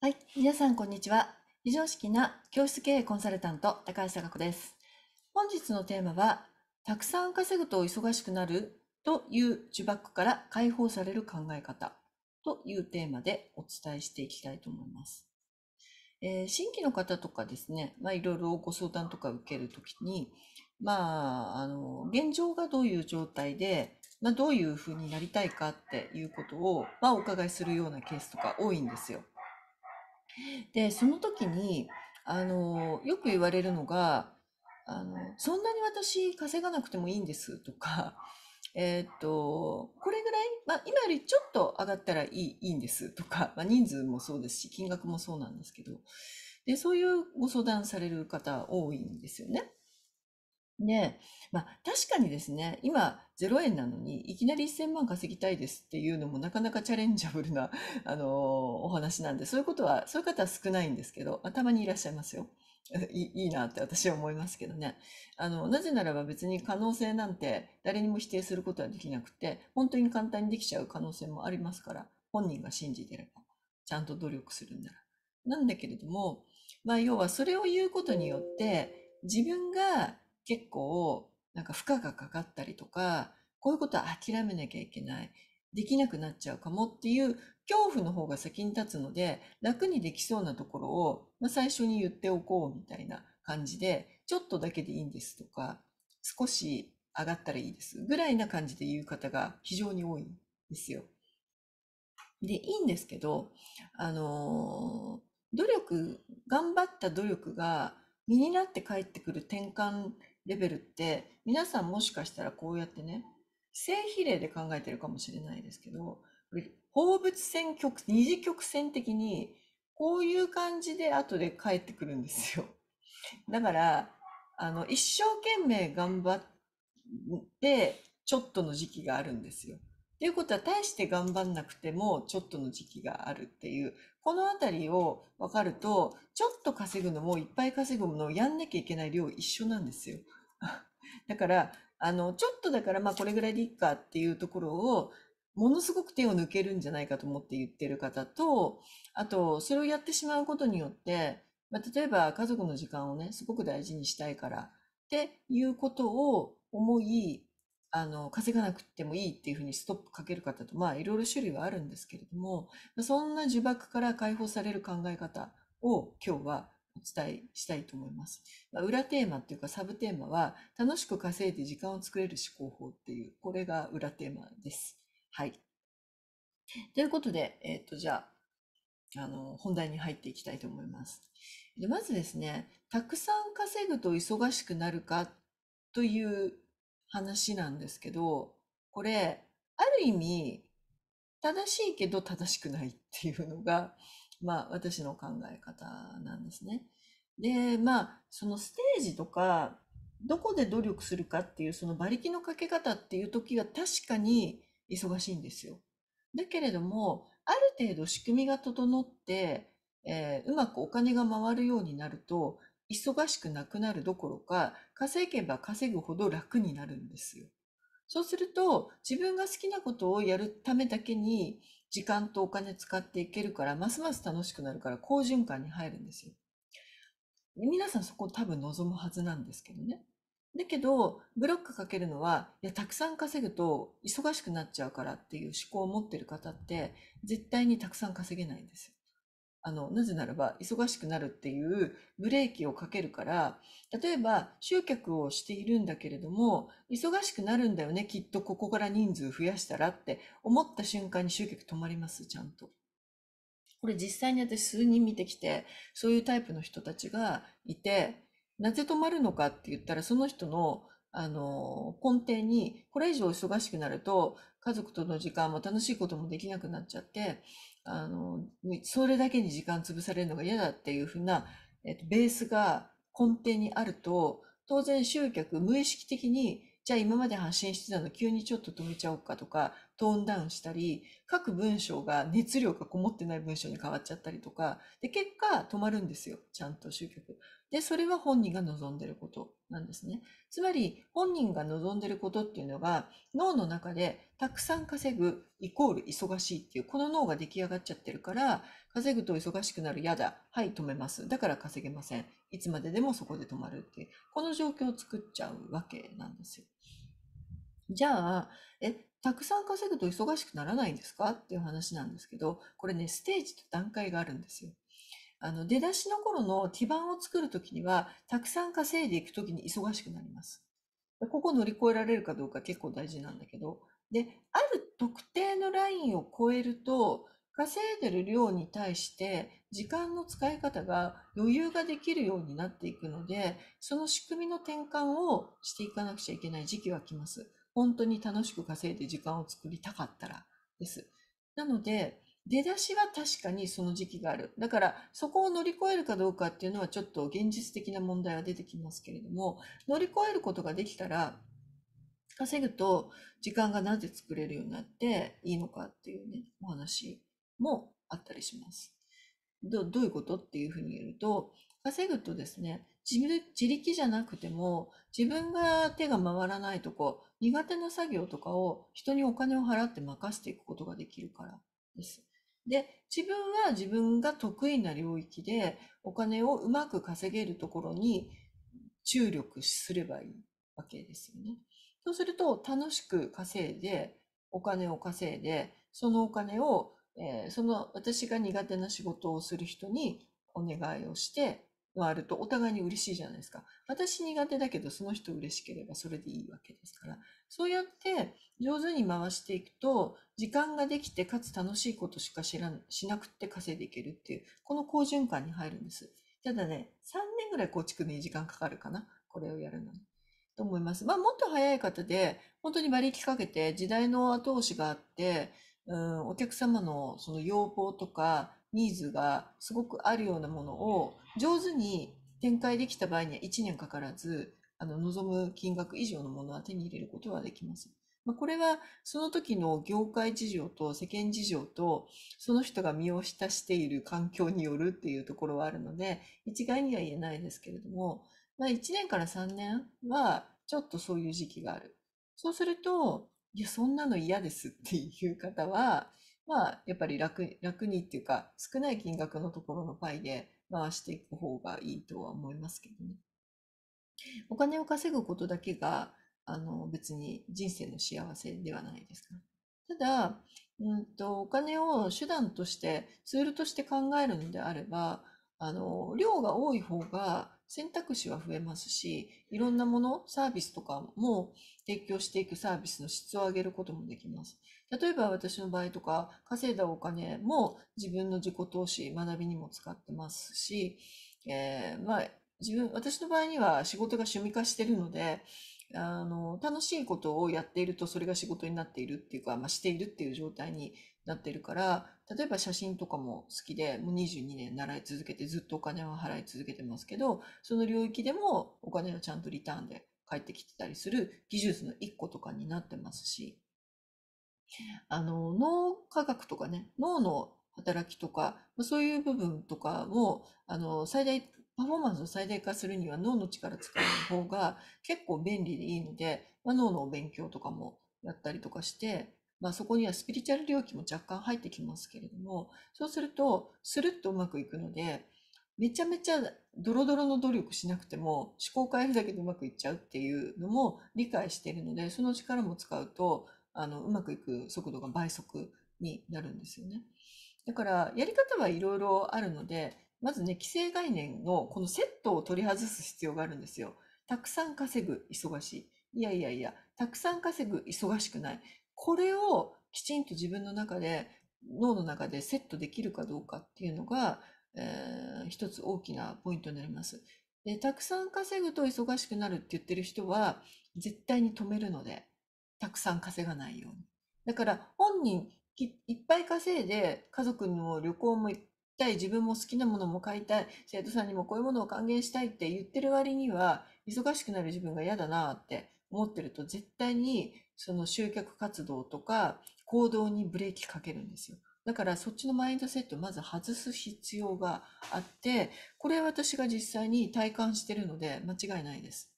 はい、皆さんこんにちは。非常識な教室経営コンサルタント高橋貴子です。本日のテーマは、たくさん稼ぐと忙しくなるという呪縛から解放される考え方というテーマでお伝えしていきたいと思います。えー、新規の方とかですね、まあ、いろいろご相談とか受けるときに、まあ、あの、現状がどういう状態で、まあ、どういうふうになりたいかっていうことを、まあ、お伺いするようなケースとか多いんですよ。で、その時に、あの、よく言われるのが、あの、そんなに私稼がなくてもいいんですとか、えーっと、これぐらい、まあ、今よりちょっと上がったらいいいいんですとか、まあ、人数もそうですし、金額もそうなんですけど、で、そういうご相談される方多いんですよね。ねまあ、確かにですね、今0円なのにいきなり1000万稼ぎたいですっていうのもなかなかチャレンジャブルな、あのーお話なんで、そういうことは、そういう方は少ないんですけど、たまにいらっしゃいますよ。いいいなって私は思いますけどね。あの、なぜならば別に可能性なんて誰にも否定することはできなくて、本当に簡単にできちゃう可能性もありますから、本人が信じてれば、ちゃんと努力するんなら。なんだけれども、まあ要はそれを言うことによって、自分が結構なんか負荷がかかったりとか、こういうことは諦めなきゃいけない。できなくなっちゃうかもっていう恐怖の方が先に立つので、楽にできそうなところを、まあ、最初に言っておこうみたいな感じで、ちょっとだけでいいんですとか、少し上がったらいいですぐらいな感じで言う方が非常に多いんですよ。で、いいんですけど、あのー、努力、頑張った努力が身になって帰ってくる転換レベルって皆さんもしかしたらこうやってね正比例で考えてるかもしれないですけど放物線曲二次曲線的にこういう感じで後で帰ってくるんですよ。だからあの一生懸命頑張ってちょっとの時期があるんですよ。ということは大して頑張んなくてもちょっとの時期があるっていうこの辺りを分かるとちょっと稼ぐのもいっぱい稼ぐのもやんなきゃいけない量一緒なんですよ。だから、あの、ちょっとだから、まあこれぐらいでいいかっていうところを、ものすごく手を抜けるんじゃないかと思って言ってる方と、あと、それをやってしまうことによって、まあ、例えば家族の時間をね、すごく大事にしたいから、っていうことを思い、あの、稼がなくてもいいっていうふうにストップかける方と、まあ、いろいろ種類はあるんですけれども、そんな呪縛から解放される考え方を今日はお伝えしたいと思います。まあ、裏テーマっていうかサブテーマは、楽しく稼いで時間を作れる思考法っていう、これが裏テーマです。はい。ということで、えっ、ー、と、じゃあ、あの、本題に入っていきたいと思います。でまずですね、たくさん稼ぐと忙しくなるかという話なんですけど、これ、ある意味、正しいけど正しくないっていうのが、まあ、私の考え方なんですね。で、まあ、そのステージとか、どこで努力するかっていう、その馬力のかけ方っていう時は確かに忙しいんですよ。だけれども、ある程度仕組みが整って、えー、うまくお金が回るようになると、忙しくなくなるどころか、稼げば稼ぐほど楽になるんですよ。そうすると、自分が好きなことをやるためだけに、時間とお金使っていけるから、ますます楽しくなるから、好循環に入るんですよ。皆さんそこ多分望むはずなんですけどね。だけど、ブロックかけるのは、いや、たくさん稼ぐと忙しくなっちゃうからっていう思考を持ってる方って、絶対にたくさん稼げないんですよ。あの、なぜならば忙しくなるっていうブレーキをかけるから、例えば集客をしているんだけれども、忙しくなるんだよね、きっとここから人数増やしたらって思った瞬間に集客止まります、ちゃんと。これ実際に私数人見てきて、そういうタイプの人たちがいて、なぜ止まるのかって言ったら、その人のあの、根底に、これ以上忙しくなると、家族との時間も楽しいこともできなくなっちゃって、あの、それだけに時間潰されるのが嫌だっていうふうな、えっと、ベースが根底にあると、当然集客、無意識的に、じゃあ今まで発信してたの急にちょっと止めちゃおうかとか、トーンダウンしたり、書く文章が熱量がこもってない文章に変わっちゃったりとか、で、結果止まるんですよ、ちゃんと集客。で、それは本人が望んでることなんですね。つまり、本人が望んでることっていうのが、脳の中でたくさん稼ぐイコール忙しいっていう、この脳が出来上がっちゃってるから、稼ぐと忙しくなる、やだ、はい、止めます。だから稼げません。いつまででもそこで止まるっていう、この状況を作っちゃうわけなんですよ。じゃあ、え、たくさん稼ぐと忙しくならないんですかっていう話なんですけど、これね、ステージと段階があるんですよ。あの、出だしの頃の基盤を作るときには、たくさん稼いでいくときに忙しくなります。ここ乗り越えられるかどうか結構大事なんだけど、で、ある特定のラインを超えると、稼いでる量に対して時間の使い方が余裕ができるようになっていくので、その仕組みの転換をしていかなくちゃいけない時期は来ます。本当に楽しく稼いで時間を作りたかったらです。なので、出だしは確かにその時期がある。だから、そこを乗り越えるかどうかっていうのは、ちょっと現実的な問題は出てきますけれども、乗り越えることができたら、稼ぐと時間がなぜ作れるようになっていいのかっていうね、お話もあったりします。どどういうことっていうふうに言うと、稼ぐとですね、自力じゃなくても自分が手が回らないとこ苦手な作業とかを人にお金を払って任せていくことができるからです。で、自分は自分が得意な領域でお金をうまく稼げるところに注力すればいいわけですよね。そうすると楽しく稼いでお金を稼いでそのお金を、えー、その私が苦手な仕事をする人にお願いをしてがあるとお互いに嬉しいじゃないですか。私苦手だけどその人嬉しければそれでいいわけですから。そうやって上手に回していくと時間ができてかつ楽しいことしか知らんしなくって稼いでいけるっていうこの好循環に入るんです。ただね、3年ぐらい構築に時間かかるかな。これをやるのに。と思います。まあもっと早い方で本当に馬力かけて時代の後押しがあって、うん、お客様のその要望とかニーズがすごくあるようなものを上手に展開できた場合には1年かからず、あの、望む金額以上のものは手に入れることはできます。まあ、これはその時の業界事情と世間事情とその人が身を浸している環境によるっていうところはあるので一概には言えないですけれども、まあ、1年から3年はちょっとそういう時期があるそうするといやそんなの嫌ですっていう方はまあ、やっぱり楽楽にっていうか、少ない金額のところのパイで回していく方がいいとは思いますけどね。お金を稼ぐことだけが、あの、別に人生の幸せではないですかただ、うんと、お金を手段として、ツールとして考えるのであれば、あの、量が多い方が、選択肢は増えますし、いろんなもの、サービスとかも提供していくサービスの質を上げることもできます。例えば私の場合とか、稼いだお金も自分の自己投資、学びにも使ってますし、えー、まあ、自分、私の場合には仕事が趣味化してるので、あの、楽しいことをやっているとそれが仕事になっているっていうか、まあ、しているっていう状態になってるから例えば写真とかも好きでもう22年習い続けてずっとお金は払い続けてますけどその領域でもお金はちゃんとリターンで返ってきてたりする技術の一個とかになってますしあの脳科学とかね脳の働きとかそういう部分とかをあの最大パフォーマンスを最大化するには脳の力使う方が結構便利でいいので、まあ、脳のお勉強とかもやったりとかしてまあ、そこにはスピリチュアル領域も若干入ってきますけれどもそうするとスルッとうまくいくのでめちゃめちゃドロドロの努力しなくても思考回るだけでうまくいっちゃうっていうのも理解しているのでその力も使うとあのうまくいく速度が倍速になるんですよね。だからやり方はいろいろあるのでまずね既成概念のこのセットを取り外す必要があるんですよ。たくさん稼ぐ忙しい。いやいやいや、たくさん稼ぐ忙しくない。これをきちんと自分の中で脳の中でセットできるかどうかっていうのが、えー、一つ大きなポイントになります。でたくさん稼ぐと忙しくなるって言ってる人は絶対に止めるのでたくさん稼がないように。だから本人いっぱい稼いで家族の旅行も行きたい自分も好きなものも買いたい生徒さんにもこういうものを還元したいって言ってる割には忙しくなる自分が嫌だなって思ってると絶対にその集客活動とか行動にブレーキかけるんですよ。だからそっちのマインドセットをまず外す必要があって、これ私が実際に体感してるので間違いないです。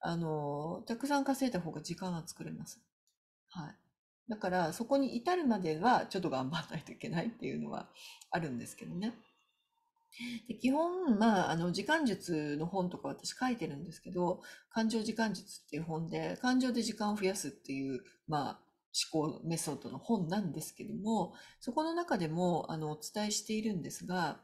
あの、たくさん稼いだ方が時間は作れます。はい。だからそこに至るまではちょっと頑張らないといけないっていうのはあるんですけどね。で基本、まあ、あの、時間術の本とか私書いてるんですけど、感情時間術っていう本で、感情で時間を増やすっていう、まあ、思考メソッドの本なんですけども、そこの中でも、あの、お伝えしているんですが、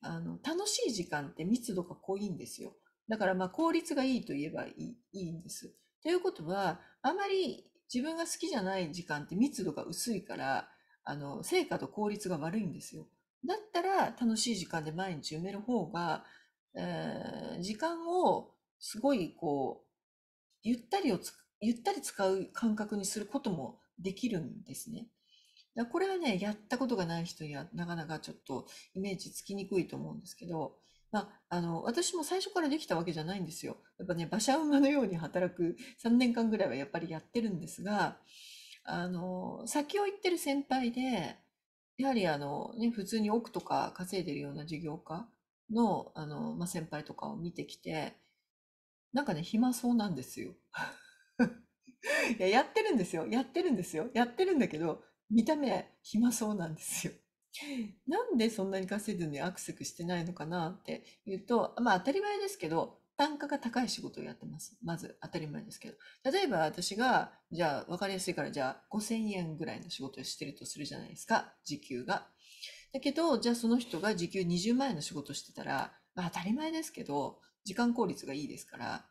あの、楽しい時間って密度が濃いんですよ。だから、まあ、効率がいいと言えばいいいいんです。ということは、あまり自分が好きじゃない時間って密度が薄いから、あの、成果と効率が悪いんですよ。だったら楽しい時間で毎日埋める方が、えー、時間をすごいこう、ゆったりをゆったり使う感覚にすることもできるんですね。だこれはね、やったことがない人にはなかなかちょっとイメージつきにくいと思うんですけど、まあ、あの、私も最初からできたわけじゃないんですよ。やっぱね、馬車馬のように働く3年間ぐらいはやっぱりやってるんですが、あの、先を行ってる先輩で、やはりあの、ね、普通に億とか稼いでるような事業家のあの、まあ、先輩とかを見てきて、なんかね、暇そうなんですよ。いや、やってるんですよ。やってるんですよ。やってるんだけど、見た目暇そうなんですよ。なんでそんなに稼いでるのにアクセクしてないのかなって言うと、まあ当たり前ですけど、単価が高い仕事をやってます。まず当たり前ですけど。例えば私が、じゃあ分かりやすいから、じゃあ5000円ぐらいの仕事をしてるとするじゃないですか、時給が。だけど、じゃあその人が時給20万円の仕事をしてたら、まあ、当たり前ですけど、時間効率がいいですから、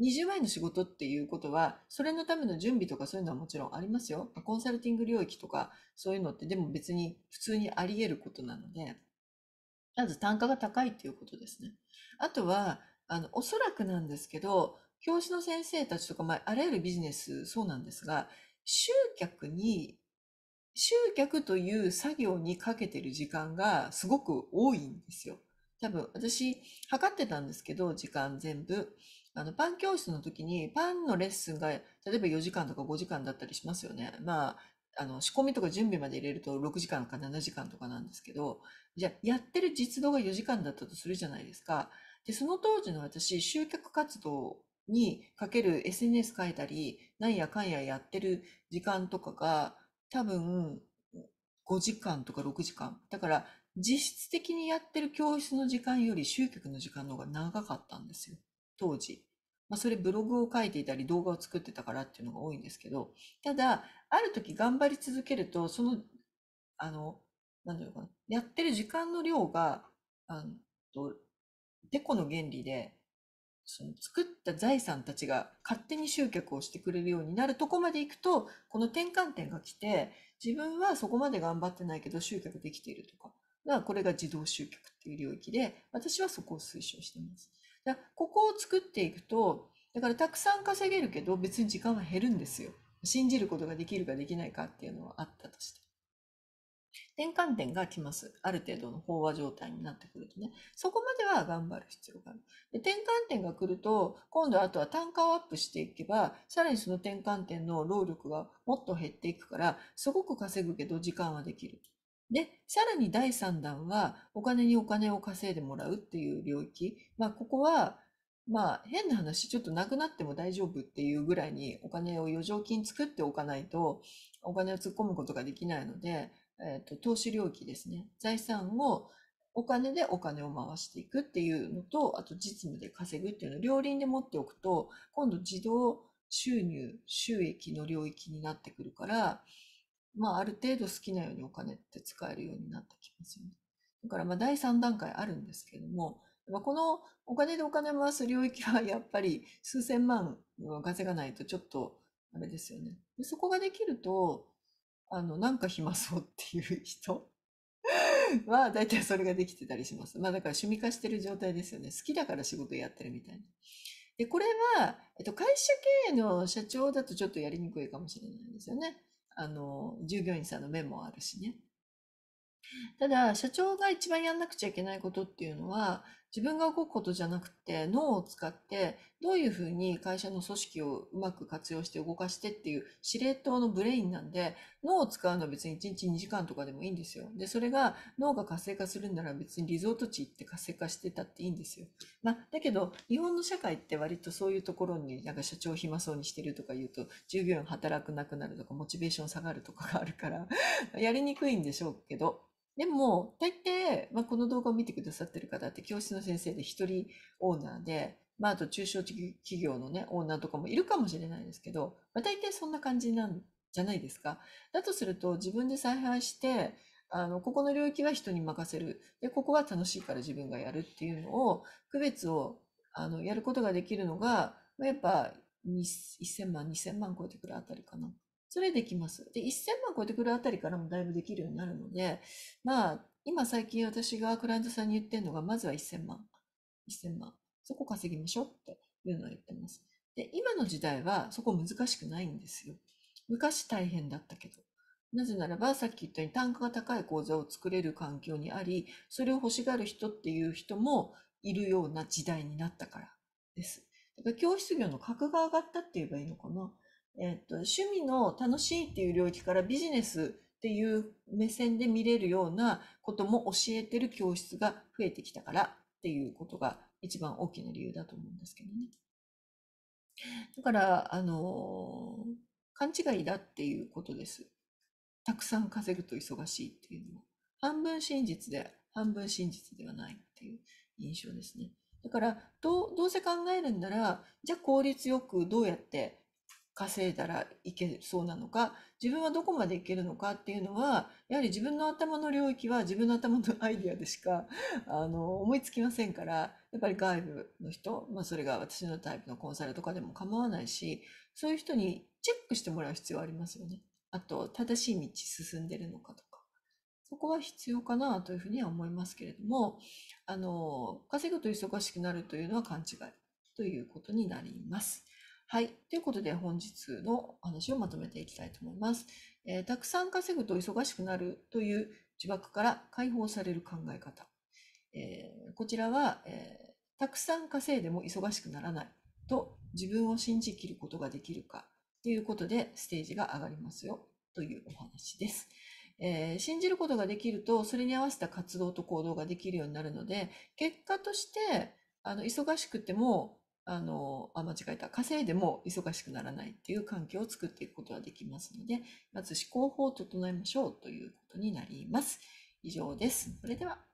20万円の仕事っていうことは、それのための準備とかそういうのはもちろんありますよ。コンサルティング領域とかそういうのってでも別に普通にあり得ることなので、まず単価が高いっていうことですね。あとは、あの、おそらくなんですけど、教師の先生たちとか、まあ、あらゆるビジネスそうなんですが、集客に、集客という作業にかけてる時間がすごく多いんですよ。多分、私、測ってたんですけど、時間全部。あの、パン教室の時に、パンのレッスンが、例えば4時間とか5時間だったりしますよね。まあ、あの、仕込みとか準備まで入れると6時間か7時間とかなんですけど、じゃあ、やってる実動が4時間だったとするじゃないですか。で、その当時の私、集客活動にかける SNS 書いたり、なんやかんややってる時間とかが、多分、5時間とか6時間。だから、実質的にやってる教室の時間より集客の時間の方が長かったんですよ。当時。まあ、それブログを書いていたり動画を作ってたからっていうのが多いんですけど、ただ、ある時頑張り続けると、その、あの、うかな、やってる時間の量が、あの、てこの原理で、その作った財産たちが勝手に集客をしてくれるようになるとこまで行くと、この転換点が来て、自分はそこまで頑張ってないけど集客できているとか、だこれが自動集客っていう領域で、私はそこを推奨しています。だここを作っていくと、だからたくさん稼げるけど別に時間は減るんですよ。信じることができるかできないかっていうのはあったとして。転換点が来ます。ある程度の飽和状態になってくるとね。そこまでは頑張る必要がある。で転換点が来ると、今度あとは単価をアップしていけば、さらにその転換点の労力がもっと減っていくから、すごく稼ぐけど時間はできる。で、さらに第3弾は、お金にお金を稼いでもらうっていう領域。まあ、ここは、まあ、変な話、ちょっとなくなっても大丈夫っていうぐらいにお金を余剰金作っておかないと、お金を突っ込むことができないので、えっ、ー、と、投資領域ですね。財産をお金でお金を回していくっていうのと、あと実務で稼ぐっていうのを両輪で持っておくと、今度自動収入、収益の領域になってくるから、まあある程度好きなようにお金って使えるようになってきますよね。だからまあ第3段階あるんですけれども、このお金でお金を回す領域は やっぱり数千万稼がないとちょっとあれですよね。そこができると、あの、なんか暇そうっていう人は、大体それができてたりします。まあだから趣味化してる状態ですよね。好きだから仕事やってるみたいな。で、これは、えっと、会社経営の社長だとちょっとやりにくいかもしれないですよね。あの、従業員さんの面もあるしね。ただ、社長が一番やんなくちゃいけないことっていうのは、自分が動くことじゃなくて脳を使ってどういうふうに会社の組織をうまく活用して動かしてっていう司令塔のブレインなんで脳を使うのは別に1日2時間とかでもいいんですよ。で、それが脳が活性化するんなら別にリゾート地行って活性化してたっていいんですよ。まあ、だけど日本の社会って割とそういうところになんか社長暇そうにしてるとか言うと従業員働くなくなるとかモチベーション下がるとかがあるからやりにくいんでしょうけど。でも、大抵、まあ、この動画を見てくださってる方って、教室の先生で一人オーナーで、まあ、あと中小企業のね、オーナーとかもいるかもしれないですけど、まあ、大抵そんな感じなんじゃないですか。だとすると、自分で采配して、あの、ここの領域は人に任せる。で、ここは楽しいから自分がやるっていうのを、区別を、あの、やることができるのが、まあ、やっぱ、1000万、2000万超えてくるあたりかな。それできます。で、1000万超えてくるあたりからもだいぶできるようになるので、まあ、今最近私がクライアントさんに言ってるのが、まずは1000万。1000万。そこ稼ぎましょうっていうのは言ってます。で、今の時代はそこ難しくないんですよ。昔大変だったけど。なぜならば、さっき言ったように単価が高い講座を作れる環境にあり、それを欲しがる人っていう人もいるような時代になったからです。だから教室業の格が上がったって言えばいいのかな。えっと、趣味の楽しいっていう領域からビジネスっていう目線で見れるようなことも教えてる教室が増えてきたからっていうことが一番大きな理由だと思うんですけどね。だから、あの勘違いだっていうことです。たくさん稼ぐと忙しいっていうのも。半分真実で、半分真実ではないっていう印象ですね。だから、どう、どうせ考えるんなら、じゃあ効率よくどうやって稼いだらいけそうなのか自分はどこまでいけるのかっていうのはやはり自分の頭の領域は自分の頭のアイディアでしかあの思いつきませんからやっぱり外部の人、まあ、それが私のタイプのコンサルとかでも構わないしそういう人にチェックしてもらう必要ありますよね。あと正しい道進んでるのかとかそこは必要かなというふうには思いますけれどもあの稼ぐと忙しくなるというのは勘違いということになります。はい。ということで本日のお話をまとめていきたいと思います。えー、たくさん稼ぐと忙しくなるという呪縛から解放される考え方。えー、こちらは、えー、たくさん稼いでも忙しくならないと自分を信じきることができるかということでステージが上がりますよというお話です。えー、信じることができるとそれに合わせた活動と行動ができるようになるので結果としてあの忙しくてもあの、あ、間違えた。稼いでも忙しくならないっていう環境を作っていくことができますので、まず思考法を整えましょうということになります。以上です。それでは。